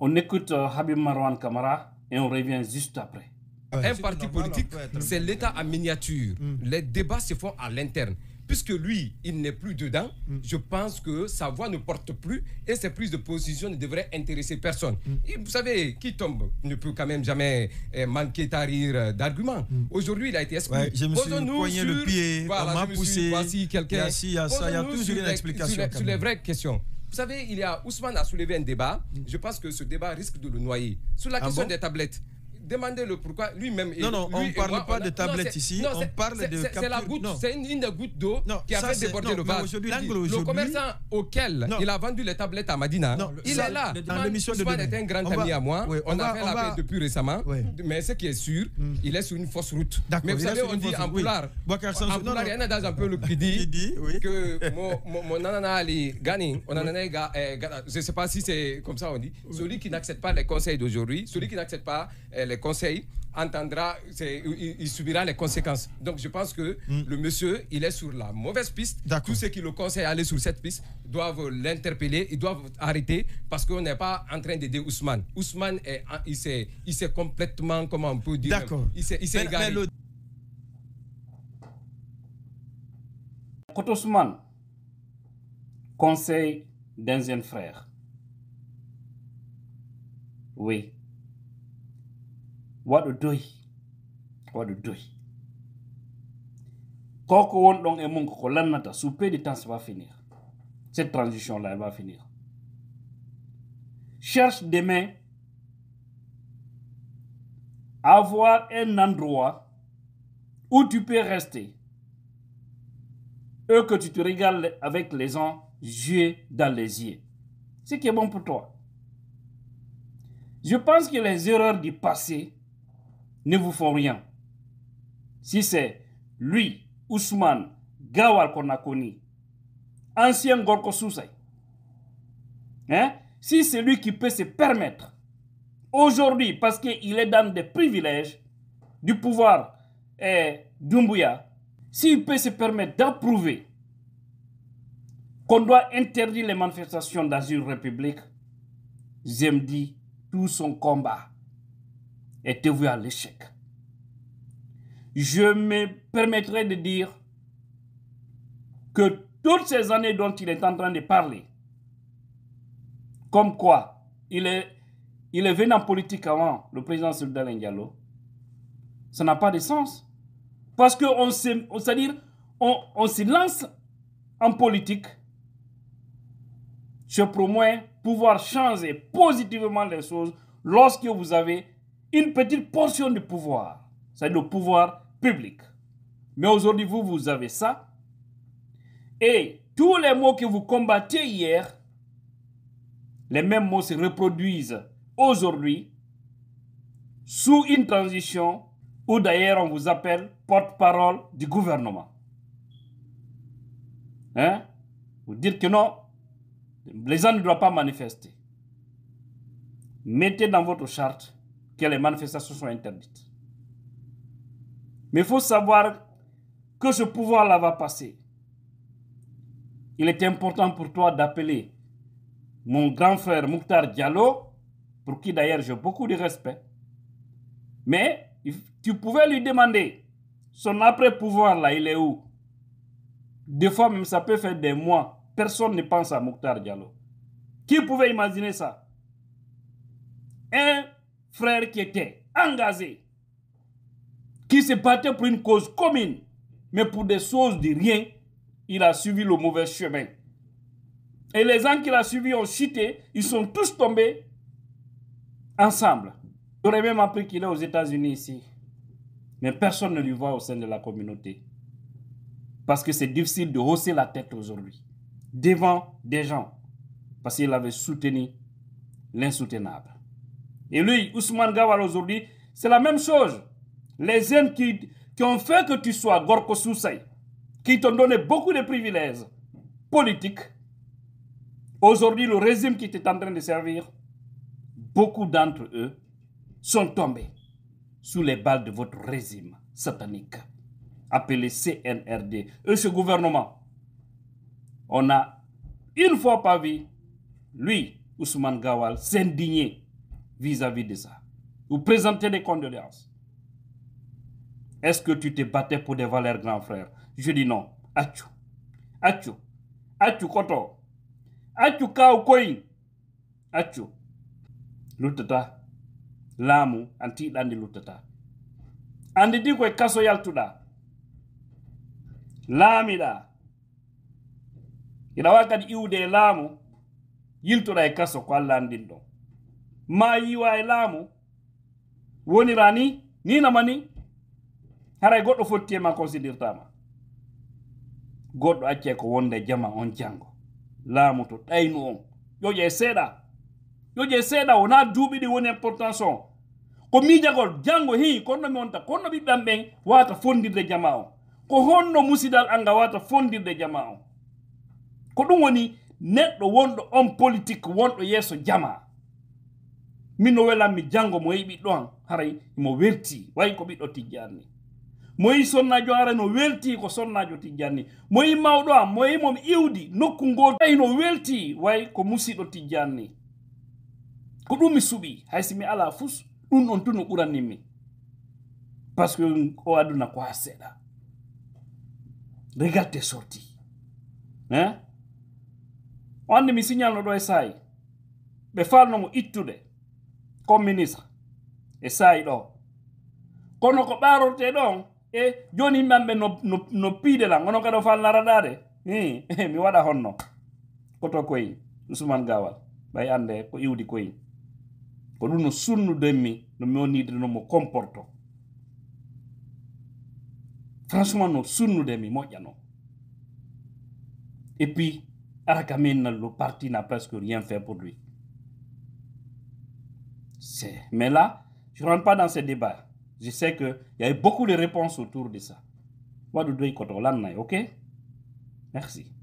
On écoute euh, Habib Marwan Kamara et on revient juste après. Un parti politique, c'est l'État en miniature. Mm. Les débats se font à l'interne puisque lui, il n'est plus dedans, mm. je pense que sa voix ne porte plus et ses prises de position ne devraient intéresser personne. Mm. vous savez, qui tombe ne peut quand même jamais eh, manquer à rire euh, d'arguments. Aujourd'hui, il a été exclu. je me suis poigné le pied, on m'a poussé. Voici quelqu'un. Il y a, ça, toujours une explication. sur les vraies questions. Vous savez, il y a Ousmane a soulevé un débat. Je pense que ce débat risque de le noyer. Sur la ah question des tablettes demandez-le pourquoi lui-même. Non, non, on ne parle pas de tablettes ici, on parle de. C'est la goutte, c'est une, des gouttes d'eau qui a fait déborder le vase. Le commerçant auquel il a vendu les tablettes à Madina, il est là. Dans l'émission de est un grand ami à moi. On a fait la paix depuis récemment. Mais ce qui est sûr, hmm. il est sur une fausse route. Mais vous savez, on dit en poulard. En il y en a dans un peu le qui dit que mon nanana Ali Gani, on eh, je ne sais pas si c'est comme ça on dit, celui qui n'accepte pas les conseils d'aujourd'hui, celui qui n'accepte pas les conseil entendra, il, subira les conséquences. Donc je pense que hmm. le monsieur, il est sur la mauvaise piste. Tous ceux qui le conseillent à aller sur cette piste doivent l'interpeller, ils doivent arrêter parce qu'on n'est pas en train d'aider Ousmane. Ousmane, il s'est il complètement, comment on peut dire, il s'est égaré. Ousmane conseil d'un jeune frère, oui, waɗo doyi waɗo doyi koko wonɗon e sous peu de temps ça va finir cette transition là elle va finir cherche demain avoir un endroit où tu peux rester Où que tu te regardes avec les uns yeux dans les yeux. Ce qui est bon pour toi. Je pense que les erreurs du passé ne vous font rien. Si c'est lui, Ousmane Gawal qu'on ancien Gorko Sousaï, hein, si c'est lui qui peut se permettre aujourd'hui, parce qu'il est dans des privilèges du pouvoir eh, d'Umbuya, s'il peut se permettre d'approuver qu'on doit interdire les manifestations dans une république, j'aime dire tout son combat était voué à l'échec. Je me permettrai de dire que toutes ces années dont il est en train de parler, comme quoi il est, il est venu en politique avant le président Sultan Diallo, ça n'a pas de sens. Parce qu'on c'est-à-dire, on, se lance en politique, je promets pouvoir changer positivement les choses lorsque vous avez une petite portion du pouvoir, c'est le pouvoir public. Mais aujourd'hui, vous, vous avez ça. Et tous les mots que vous combattiez hier, les mêmes mots se reproduisent aujourd'hui sous une transition où d'ailleurs on vous appelle porte-parole du gouvernement. Hein? Vous dites que non, les gens ne doivent pas manifester. Mettez dans votre charte que les manifestations sont interdites. Mais il faut savoir que ce pouvoir-là va passer. Il est important pour toi d'appeler mon grand frère Mouktar Diallo, pour qui d'ailleurs j'ai beaucoup de respect. Mais tu pouvais lui demander, son après-pouvoir-là, il est où Des fois même, ça peut faire des mois. Personne ne pense à Mouktar Diallo. Qui pouvait imaginer ça Un frère qui était engagé, qui se battaient pour une cause commune, mais pour des choses de rien, il a suivi le mauvais chemin. Et les gens qu'il a suivis ont chuté, ils sont tous tombés ensemble. J'aurais même appris qu'il est aux États-Unis ici. Mais personne ne lui voit au sein de la communauté. Parce que c'est difficile de hausser la tête aujourd'hui. Devant des gens. Parce qu'il avait soutenu l'insoutenable. Et lui, Ousmane Gawal aujourd'hui, c'est la même chose. Les jeunes qui, ont fait que tu sois Gorko Soussai, qui t'ont donné beaucoup de privilèges politiques, aujourd'hui le régime qui t'est en train de servir, beaucoup d'entre eux sont tombés sous les balles de votre régime satanique, appelé CNRD. Et ce gouvernement, on a une fois pas vie, lui, Ousmane Gawal, s'indigner vis-à-vis de ça. Vous présentez des condoléances. Est-ce que tu te battais pour des valeurs, grand frère Je dis non. Achou. Achou. Achou koto. Achou ou koi, Achou. Lutata. Lamu anti dandi lutata. Andi di koy kaso yaltuda. waka Ila wakati iude lamu yiltuda e kaso kwa landin don. ma yiwa e laamu wonira ni ninama ni haray goɗɗo fotti e ma considirtama goɗɗo acce ko wonde jama on jango laamu to ɗaynu on ƴoƴe seeɗa ƴoƴe seeɗa wona duuɓi ɗi woni importance on ko miijagol jango hei konno mi wonta konno ɓiɓɓeam ɓen wata fondirde jama on ko honno musidal anga wata fondirde jama on ko ɗum woni neɗɗo wonɗo on politique wonɗo yesso jama min no welanmi janngo mo yeeɓi ɗon haray mo welti way ko ɓiɗɗo mo moyi sonnajo haray no welti ko sonnajo mo moyi mawɗo am mo yi mom iwdi nokku ngo no welti way ko musiɗɗo tijjanni ko ɗum mi suɓi haysi mi ala fus ɗum on tun no ɓurannimmi par ce que o aduna ko ha seeɗa regarde sorti hein eh? o anndi mi signalno ɗo e saayi ɓe mo ittude comme ministre e saayi ɗo kono ko ɓaarorte ɗon e joni yimɓeanɓe no piide lan onon kaɗo fal naraɗade mi waɗa honno koto koyi usuman gawal ɓay ande ko iwdi koyi ko ɗum no sunnudenmi no mi wonide no mo comporto franchement no sunnudemi moƴƴano et puis araka min le parti n'a presque rien fait pour lui Mais là, je ne rentre pas dans ce débat. Je sais qu'il y a eu beaucoup de réponses autour de ça. Ok Merci.